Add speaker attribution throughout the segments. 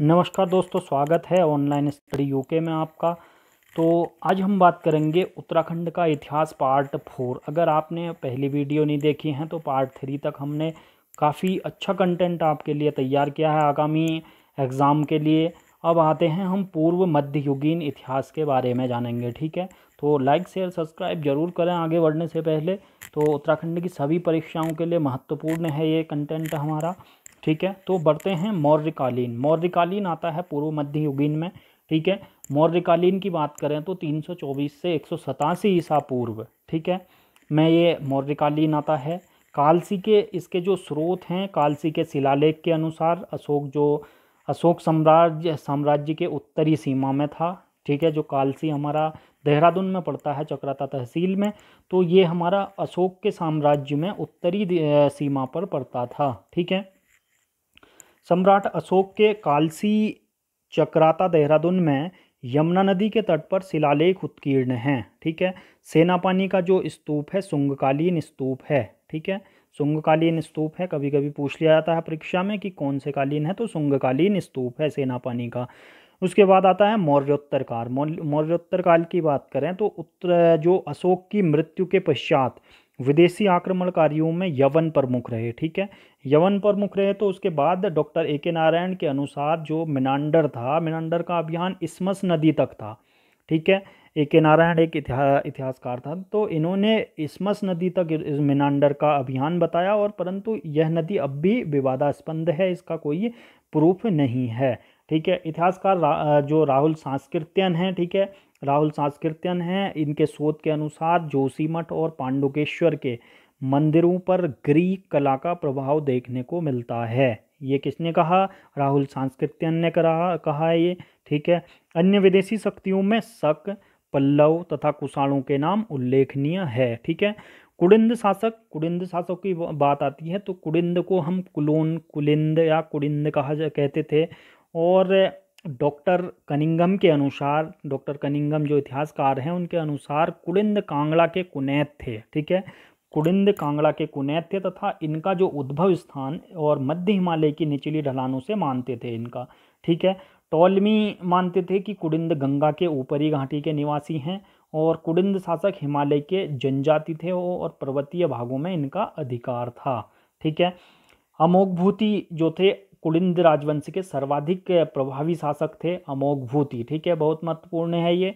Speaker 1: नमस्कार दोस्तों स्वागत है ऑनलाइन स्टडी यूके में आपका तो आज हम बात करेंगे उत्तराखंड का इतिहास पार्ट फोर अगर आपने पहली वीडियो नहीं देखी है तो पार्ट थ्री तक हमने काफ़ी अच्छा कंटेंट आपके लिए तैयार किया है आगामी एग्ज़ाम के लिए अब आते हैं हम पूर्व मध्ययुगीन इतिहास के बारे में जानेंगे ठीक है तो लाइक शेयर सब्सक्राइब जरूर करें आगे बढ़ने से पहले तो उत्तराखंड की सभी परीक्षाओं के लिए महत्वपूर्ण है ये कंटेंट हमारा ठीक है तो बढ़ते हैं मौर्यकालीन मौर्यकालीन आता है पूर्व मध्य युगीन में ठीक है मौर्यकालीन की बात करें तो 324 से एक ईसा पूर्व ठीक है मैं ये मौर्यकालीन आता है कालसी के इसके जो स्रोत हैं कालसी के शिलालेख के अनुसार अशोक जो अशोक साम्राज्य साम्राज्य के उत्तरी सीमा में था ठीक है जो कालसी हमारा देहरादून में पड़ता है चक्राता तहसील में तो ये हमारा अशोक के साम्राज्य में उत्तरी सीमा पर पड़ता था ठीक है सम्राट अशोक के कालसी चक्राता देहरादून में यमुना नदी के तट पर शिलालेख उत्कीर्ण हैं ठीक है सेनापानी का जो स्तूप है सुंगकालीन स्तूप है ठीक है सुंगकालीन स्तूप है कभी कभी पूछ लिया जाता है परीक्षा में कि कौन से कालीन है तो सुंगकालीन स्तूप है सेनापानी का उसके बाद आता है मौर्योत्तर काल मौर्योत्तर काल की बात करें तो उत्तर जो अशोक की मृत्यु के पश्चात विदेशी आक्रमणकारियों में यवन प्रमुख रहे ठीक है यवन प्रमुख रहे तो उसके बाद डॉक्टर ए के नारायण के अनुसार जो मिनांडर था मिनांडर का अभियान इसमस नदी तक था ठीक है ए के नारायण एक इतिहा, इतिहासकार था तो इन्होंने इसमस नदी तक मिनांडर का अभियान बताया और परंतु यह नदी अब भी विवादास्पद है इसका कोई प्रूफ नहीं है ठीक है इतिहासकार रा, जो राहुल सांस्कृत्यन है ठीक है राहुल सांस्कृत्यन हैं इनके शोध के अनुसार जोशीमठ और पांडुकेश्वर के मंदिरों पर ग्रीक कला का प्रभाव देखने को मिलता है ये किसने कहा राहुल सांस्कृत्यन ने करा कहा है ये ठीक है अन्य विदेशी शक्तियों में शक पल्लव तथा कुषाणों के नाम उल्लेखनीय है ठीक है कुड़िंद शासक कुड़िंद शासक की बात आती है तो कुड़िंद को हम कुलोन कुलिंद या कुड़िंद कहा जा कहते थे और डॉक्टर कनिंगम के अनुसार डॉक्टर कनिंगम जो इतिहासकार हैं उनके अनुसार कुड़िंद कांगड़ा के कुनैत थे ठीक है कुड़िंद कांगड़ा के कुनैत थे तथा इनका जो उद्भव स्थान और मध्य हिमालय की निचली ढलानों से मानते थे इनका ठीक है टॉलमी मानते थे कि कुड़िंद गंगा के ऊपरी घाटी के निवासी हैं और कुड़िंद शासक हिमालय के जनजाति थे और पर्वतीय भागों में इनका अधिकार था ठीक है अमोघभूति जो थे कुलिंद राजवंश के सर्वाधिक प्रभावी शासक थे अमोघभूति ठीक है बहुत महत्वपूर्ण है ये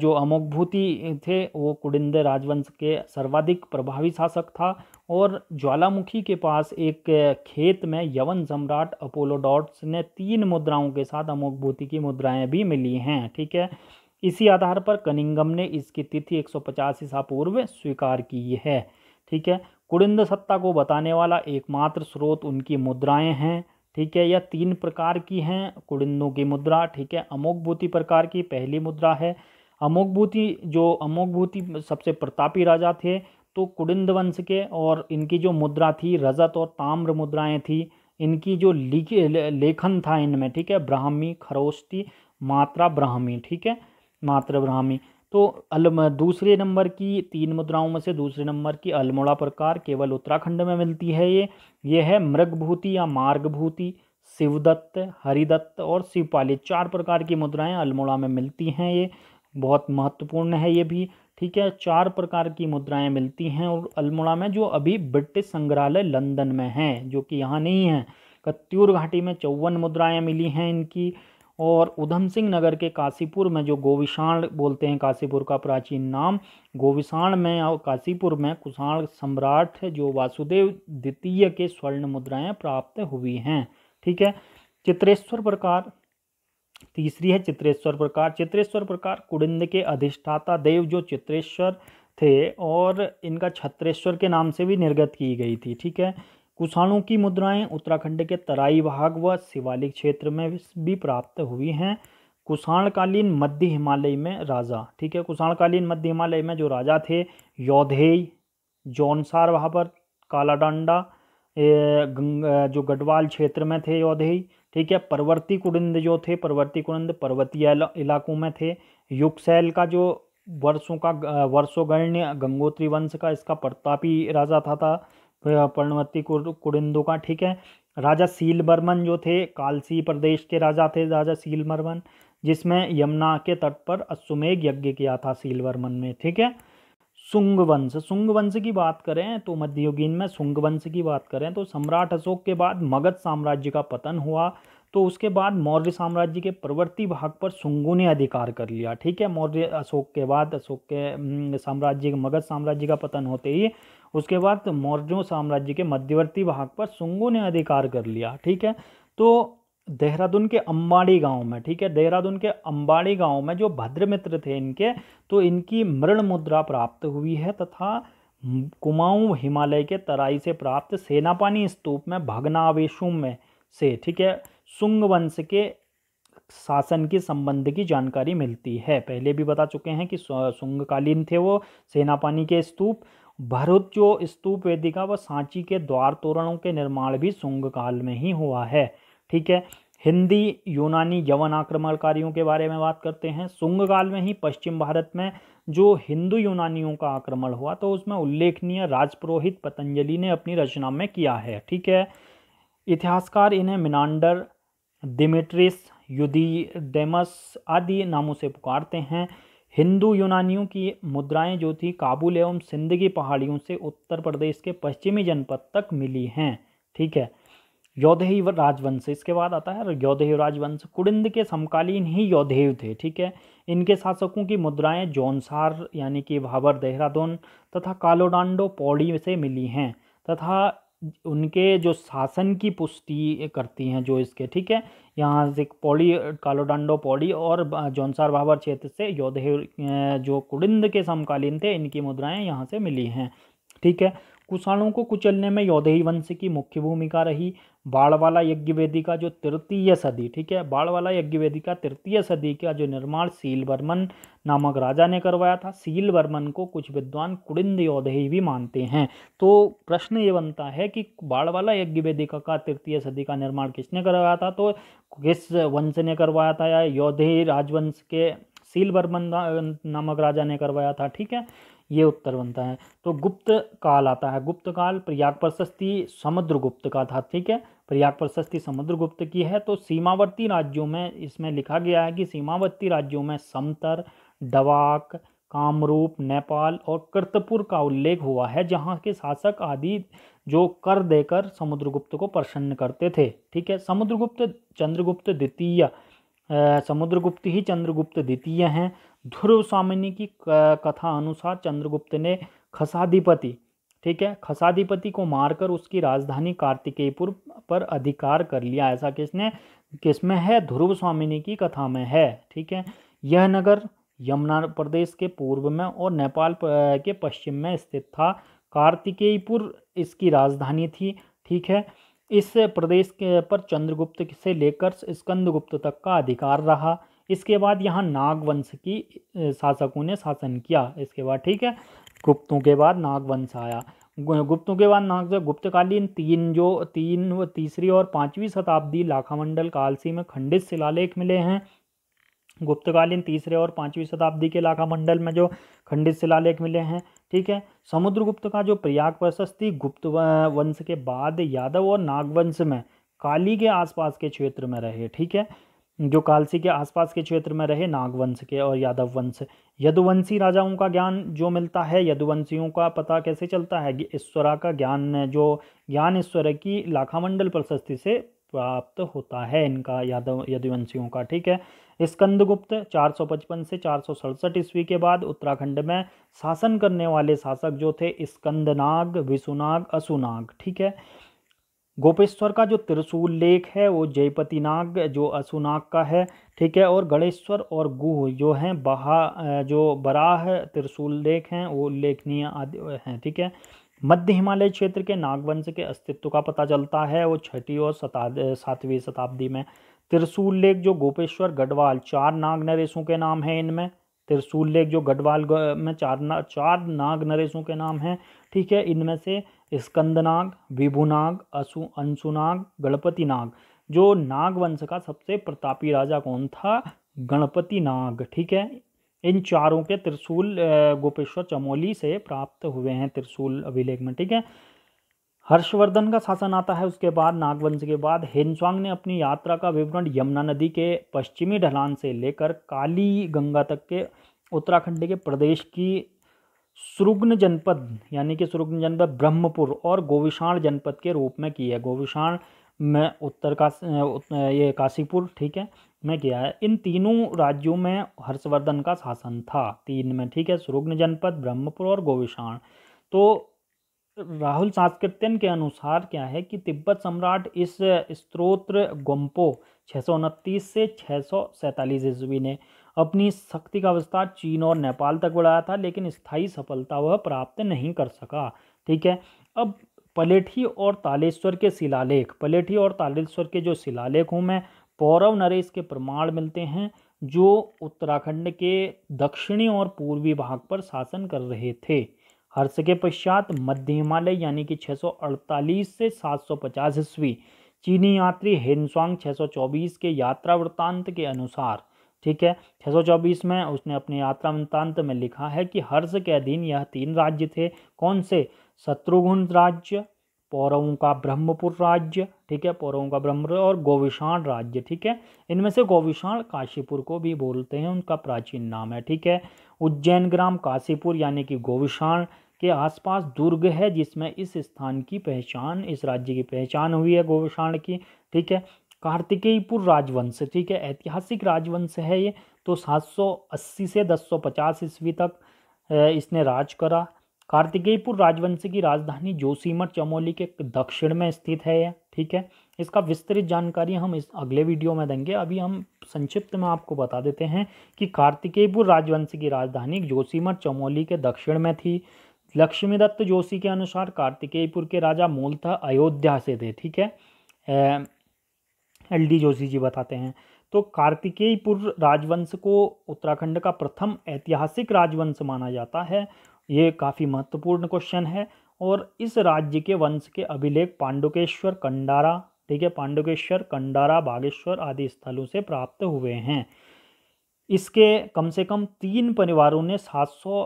Speaker 1: जो अमोघभूति थे वो कुडिंद राजवंश के सर्वाधिक प्रभावी शासक था और ज्वालामुखी के पास एक खेत में यवन सम्राट अपोलोडॉट्स ने तीन मुद्राओं के साथ अमोघभूति की मुद्राएं भी मिली हैं ठीक है इसी आधार पर कनिंगम ने इसकी तिथि एक पचास ईसा पूर्व स्वीकार की है ठीक है कुड़िंद सत्ता को बताने वाला एकमात्र स्रोत उनकी मुद्राएं हैं ठीक है यह तीन प्रकार की हैं कुड़िंदों की मुद्रा ठीक है अमोकभूति प्रकार की पहली मुद्रा है अमोकभूति जो अमोकभूति सबसे प्रतापी राजा थे तो कुड़िंद वंश के और इनकी जो मुद्रा थी रजत और ताम्र मुद्राएं थी इनकी जो लिखे लेखन था इनमें ठीक है ब्राह्मी खरोष्टी मात्रा ब्राह्मी ठीक है मात्रा ब्राह्मी तो अल दूसरे नंबर की तीन मुद्राओं में से दूसरे नंबर की अल्मोड़ा प्रकार केवल उत्तराखंड में मिलती है ये ये है मृगभूति या मार्गभूति शिवदत्त हरिदत्त और शिवपाली चार प्रकार की मुद्राएं अल्मोड़ा में मिलती हैं ये बहुत महत्वपूर्ण है ये भी ठीक है चार प्रकार की मुद्राएं मिलती हैं और अल्मोड़ा में जो अभी ब्रिटिश संग्रहालय लंदन में हैं जो कि यहाँ नहीं है कत्यूर घाटी में चौवन मुद्राएं मिली हैं इनकी और उधम सिंह नगर के काशीपुर में जो गोविषाण बोलते हैं काशीपुर का प्राचीन नाम गोविषाण में और काशीपुर में कुषाण सम्राट जो वासुदेव द्वितीय के स्वर्ण मुद्राएं प्राप्त हुई हैं ठीक है चित्रेश्वर प्रकार तीसरी है चित्रेश्वर प्रकार चित्रेश्वर प्रकार कुड़िंद के अधिष्ठाता देव जो चित्रेश्वर थे और इनका छत्रेश्वर के नाम से भी निर्गत की गई थी ठीक है कुषाणों की मुद्राएं उत्तराखंड के तराई भाग व शिवालिक क्षेत्र में भी प्राप्त हुई हैं कुषाणकालीन मध्य हिमालय में राजा ठीक है कुषाणकालीन मध्य हिमालय में जो राजा थे योधेय जौनसार वहाँ पर कालाडांडा जो गढ़वाल क्षेत्र में थे योधेय ठीक है पर्वती कुड़िंद जो थे पर्वती कुंद पर्वतीय इलाकों में थे युगसैल का जो वर्षों का वर्षोगण्य गंगोत्री वंश का इसका प्रतापी राजा था था पर्णवती कुड़िंदों का ठीक है राजा सील बर्मन जो थे कालसी प्रदेश के राजा थे राजा सील बर्मन जिसमें यमुना के तट पर अश्वमेघ यज्ञ किया था सील बर्मन ने ठीक है सुंग वंश वंश की बात करें तो मध्ययुगीन में सुंग वंश की बात करें तो सम्राट अशोक के बाद मगध साम्राज्य का पतन हुआ तो उसके बाद मौर्य साम्राज्य के प्रवर्ती भाग पर शुंगों ने अधिकार कर लिया ठीक है मौर्य अशोक के बाद अशोक के साम्राज्य मगध साम्राज्य का पतन होते ही उसके बाद तो मौर्यों साम्राज्य के मध्यवर्ती भाग पर सुंगो ने अधिकार कर लिया ठीक है तो देहरादून के अम्बाड़ी गांव में ठीक है देहरादून के अम्बाड़ी गांव में जो भद्रमित्र थे इनके तो इनकी मृण मुद्रा प्राप्त हुई है तथा कुमाऊं हिमालय के तराई से प्राप्त सेनापानी स्तूप में भगनावेशों में से ठीक है सुंग वंश के शासन के संबंध की जानकारी मिलती है पहले भी बता चुके हैं कि सुंगकालीन थे वो सेनापानी के स्तूप भरूच जो स्तूप वेदिका व सांची के द्वार तोरणों के निर्माण भी शुंग काल में ही हुआ है ठीक है हिंदी यूनानी यवन आक्रमणकारियों के बारे में बात करते हैं शुंग काल में ही पश्चिम भारत में जो हिंदू यूनानियों का आक्रमण हुआ तो उसमें उल्लेखनीय राजपुरोहित पतंजलि ने अपनी रचना में किया है ठीक है इतिहासकार इन्हें मिनांडर दिमिट्रिस युदी डेमस आदि नामों से पुकारते हैं हिंदू यूनानियों की मुद्राएं जो थी काबुल एवं सिंध की पहाड़ियों से उत्तर प्रदेश के पश्चिमी जनपद तक मिली हैं ठीक है यौधेय राजवंश इसके बाद आता है यौधेय राजवंश कुड़िंद के समकालीन ही यौधेय थे ठीक है इनके शासकों की मुद्राएं जौनसार यानी कि भाबर देहरादून तथा कालोडांडो पौड़ी से मिली हैं तथा उनके जो शासन की पुष्टि करती हैं जो इसके ठीक है यहाँ से पौड़ी कालोडांडो पौड़ी और जौनसार बाबर क्षेत्र से योधे जो कुड़िंद के समकालीन थे इनकी मुद्राएं यहाँ से मिली हैं ठीक है कुशाणों को कुचलने में योधेय वंश की मुख्य भूमिका रही बाड़वाला वेदी का जो तृतीय सदी ठीक है बाड़वाला वेदी का तृतीय सदी का जो निर्माण सील वर्मन नामक राजा ने करवाया था सील वर्मन को कुछ विद्वान कुड़िंद योधेय भी मानते हैं तो प्रश्न ये बनता है कि बाड़वाला यज्ञवेदिका का तृतीय सदी का निर्माण किसने करवाया था तो किस वंश ने करवाया था या योधेय राजवंश के सील वर्मन नामक राजा ने करवाया था ठीक है ये उत्तर बनता है तो गुप्त काल आता है गुप्त काल प्रयाग प्रशस्ति समुद्रगुप्त का था ठीक है प्रयाग प्रशस्ति समुद्रगुप्त की है तो सीमावर्ती राज्यों में इसमें लिखा गया है कि सीमावर्ती राज्यों में समतर डवाक कामरूप नेपाल और कर्तपुर का उल्लेख हुआ है जहाँ के शासक आदि जो कर देकर समुद्रगुप्त को प्रसन्न करते थे ठीक है समुद्रगुप्त चंद्रगुप्त द्वितीय समुद्रगुप्त ही चंद्रगुप्त द्वितीय हैं ध्रुव स्वामिनी की कथा अनुसार चंद्रगुप्त ने खसाधिपति ठीक है खसाधिपति को मारकर उसकी राजधानी कार्तिकेयपुर पर अधिकार कर लिया ऐसा किसने किसमें है ध्रुव स्वामिनी की कथा में है ठीक है यह नगर यमुना प्रदेश के पूर्व में और नेपाल के पश्चिम में स्थित था कार्तिकेयपुर इसकी राजधानी थी ठीक है इस प्रदेश के पर चंद्रगुप्त से लेकर स्कंदगुप्त तक का अधिकार रहा इसके बाद यहाँ नागवंश की शासकों ने शासन किया इसके बाद ठीक है गुप्तों के बाद नागवंश आया गुप्तों के बाद नाग गुप्तकालीन तीन जो तीन व तीसरी और पाँचवीं शताब्दी लाखामंडल कालसी में खंडित शिलालेख मिले हैं गुप्तकालीन तीसरे और पाँचवीं शताब्दी के लाखामंडल में जो खंडित शिलालेख मिले हैं ठीक है समुद्रगुप्त का जो प्रयाग प्रशस्ति गुप्त वंश के बाद यादव और नागवंश में काली के आसपास के क्षेत्र में रहे ठीक है जो कालसी के आसपास के क्षेत्र में रहे नागवंश के और यादव वंश यदुवंशी राजाओं का ज्ञान जो मिलता है यदुवंशियों का पता कैसे चलता है ईश्वरा का ज्ञान जो ज्ञान ईश्वर की लाखामंडल प्रशस्ति से प्राप्त होता है इनका यादव यदुवंशियों का ठीक है स्कंदगुप्त 455 से चार ईस्वी के बाद उत्तराखंड में शासन करने वाले शासक जो थे स्कंदनाग विशुनाग असुनाग ठीक है गोपेश्वर का जो त्रिशूल लेख है वो जयपतिनाग जो असुनाग का है ठीक है और गणेश्वर और गुह जो हैं बहा जो बराह त्रिशूल लेख हैं वो उल्लेखनीय आदि हैं ठीक है मध्य हिमालय क्षेत्र के नागवंश के अस्तित्व का पता चलता है वो छठी और सातवीं शताब्दी में त्रिशूल लेख जो गोपेश्वर गढ़वाल चार नाग नरेशों के नाम हैं इनमें त्रिशूल लेख जो गढ़वाल में चार ना चार नाग नरेशों के नाम हैं ठीक है इनमें से स्कंदनाग विभुनाग असु अंशुनाग गणपति नाग जो नाग वंश का सबसे प्रतापी राजा कौन था गणपति नाग ठीक है इन चारों के त्रिशूल गोपेश्वर चमोली से प्राप्त हुए हैं त्रिशूल अभिलेख में ठीक है हर्षवर्धन का शासन आता है उसके बाद नागवंश के बाद हेनस्वांग ने अपनी यात्रा का विवरण यमुना नदी के पश्चिमी ढलान से लेकर काली गंगा तक के उत्तराखंड के प्रदेश की सुरुग्न जनपद यानी कि सुरुग्न जनपद ब्रह्मपुर और गोविषाण जनपद के रूप में किया है गोविषाण में उत्तर काशी ये काशीपुर ठीक है में किया है इन तीनों राज्यों में हर्षवर्धन का शासन था तीन में ठीक है सुरुग्न जनपद ब्रह्मपुर और गोविषाण तो राहुल सांस्कृत्यन के अनुसार क्या है कि तिब्बत सम्राट इस स्त्रोत्र गोम्पो छः से छः ईस्वी ने अपनी शक्ति का विस्तार चीन और नेपाल तक बढ़ाया था लेकिन स्थायी सफलता वह प्राप्त नहीं कर सका ठीक है अब पलेठी और तालेश्वर के शिलालेख पलेठी और तालेश्वर के जो शिलालेख हूँ मैं पौरव नरेश के प्रमाण मिलते हैं जो उत्तराखंड के दक्षिणी और पूर्वी भाग पर शासन कर रहे थे हर्ष के पश्चात मध्य हिमालय यानी कि 648 से 750 ईस्वी चीनी यात्री हेनसवांग 624 के यात्रा वृत्तांत के अनुसार ठीक है चौबीस में उसने अपने वृत्तांत में लिखा है कि हर्ष के अधीन यह तीन राज्य थे कौन से शत्रुघ्न राज्य पौरवों का ब्रह्मपुर राज्य ठीक है पौरवों का ब्रह्मपुर और गोविषाण राज्य ठीक है इनमें से गोविषाण काशीपुर को भी बोलते हैं उनका प्राचीन नाम है ठीक है उज्जैन ग्राम काशीपुर यानी कि गोविषाण के आसपास दुर्ग है जिसमें इस स्थान की पहचान इस राज्य की पहचान हुई है गोविषाण की ठीक है कार्तिकेयपुर राजवंश ठीक है ऐतिहासिक राजवंश है ये तो 780 से 1050 ईस्वी तक इसने राज करा कार्तिकेयपुर राजवंश की राजधानी जोशीमठ चमोली के दक्षिण में स्थित है ये ठीक है इसका विस्तृत जानकारी हम इस अगले वीडियो में देंगे अभी हम संक्षिप्त में आपको बता देते हैं कि कार्तिकेयपुर राजवंश की राजधानी जोशीमठ चमोली के दक्षिण में थी लक्ष्मीदत्त जोशी के अनुसार कार्तिकेयपुर के राजा मूलतः अयोध्या से थे ठीक है एल डी जोशी जी बताते हैं तो कार्तिकेयपुर राजवंश को उत्तराखंड का प्रथम ऐतिहासिक राजवंश माना जाता है ये काफ़ी महत्वपूर्ण क्वेश्चन है और इस राज्य के वंश के अभिलेख पांडुकेश्वर कंडारा ठीक है पांडुकेश्वर कंडारा बागेश्वर आदि स्थलों से प्राप्त हुए हैं इसके कम से कम तीन परिवारों ने 700 सौ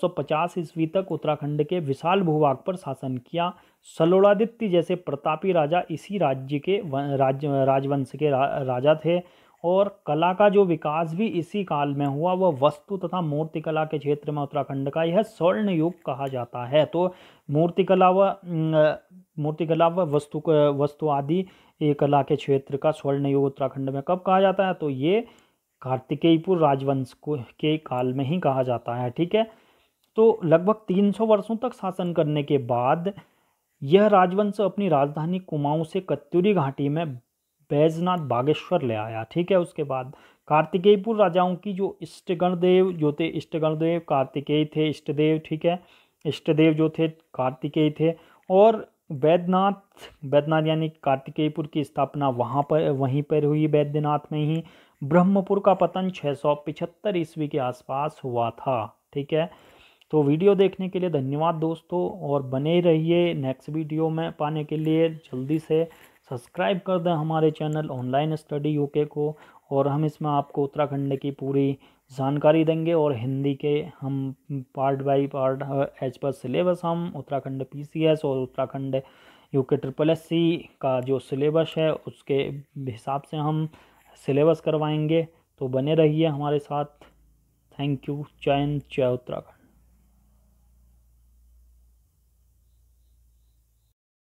Speaker 1: 1050 ईस्वी तक उत्तराखंड के विशाल भूभाग पर शासन किया सलोड़ादित्य जैसे प्रतापी राजा इसी राज्य के राज राजवंश के रा, राजा थे और कला का जो विकास भी इसी काल में हुआ वह वस्तु तथा मूर्तिकला के क्षेत्र में उत्तराखंड का यह स्वर्ण युग कहा जाता है तो मूर्तिकला व मूर्तिकला व वस्तु वस्तु आदि कला के क्षेत्र का स्वर्ण युग उत्तराखंड में कब कहा जाता है तो ये कार्तिकेयपुर राजवंश को के काल में ही कहा जाता है ठीक है तो लगभग 300 वर्षों तक शासन करने के बाद यह राजवंश अपनी राजधानी कुमाऊं से कत्यूरी घाटी में बैजनाथ बागेश्वर ले आया ठीक है उसके बाद कार्तिकेयपुर राजाओं की जो इष्टगणदेव जो थे इष्टगणदेव कार्तिकेय थे इष्टदेव ठीक है इष्टदेव जो थे कार्तिकेय थे और वैद्यनाथ वैद्यनाथ यानी कार्तिकेयपुर की स्थापना वहाँ पर वहीं पर हुई वैद्यनाथ में ही ब्रह्मपुर का पतन पिछहत्तर ईस्वी के आसपास हुआ था ठीक है तो वीडियो देखने के लिए धन्यवाद दोस्तों और बने रहिए नेक्स्ट वीडियो में पाने के लिए जल्दी से सब्सक्राइब कर दें हमारे चैनल ऑनलाइन स्टडी यूके को और हम इसमें आपको उत्तराखंड की पूरी जानकारी देंगे और हिंदी के हम पार्ट बाय पार्ट एज पर सिलेबस हम उत्तराखंड पीसीएस और Uttarakhand UK triple S C का जो सिलेबस है उसके हिसाब से हम सिलेबस करवाएंगे तो बने रहिए हमारे साथ थैंक यू हिंद जय उत्तराखंड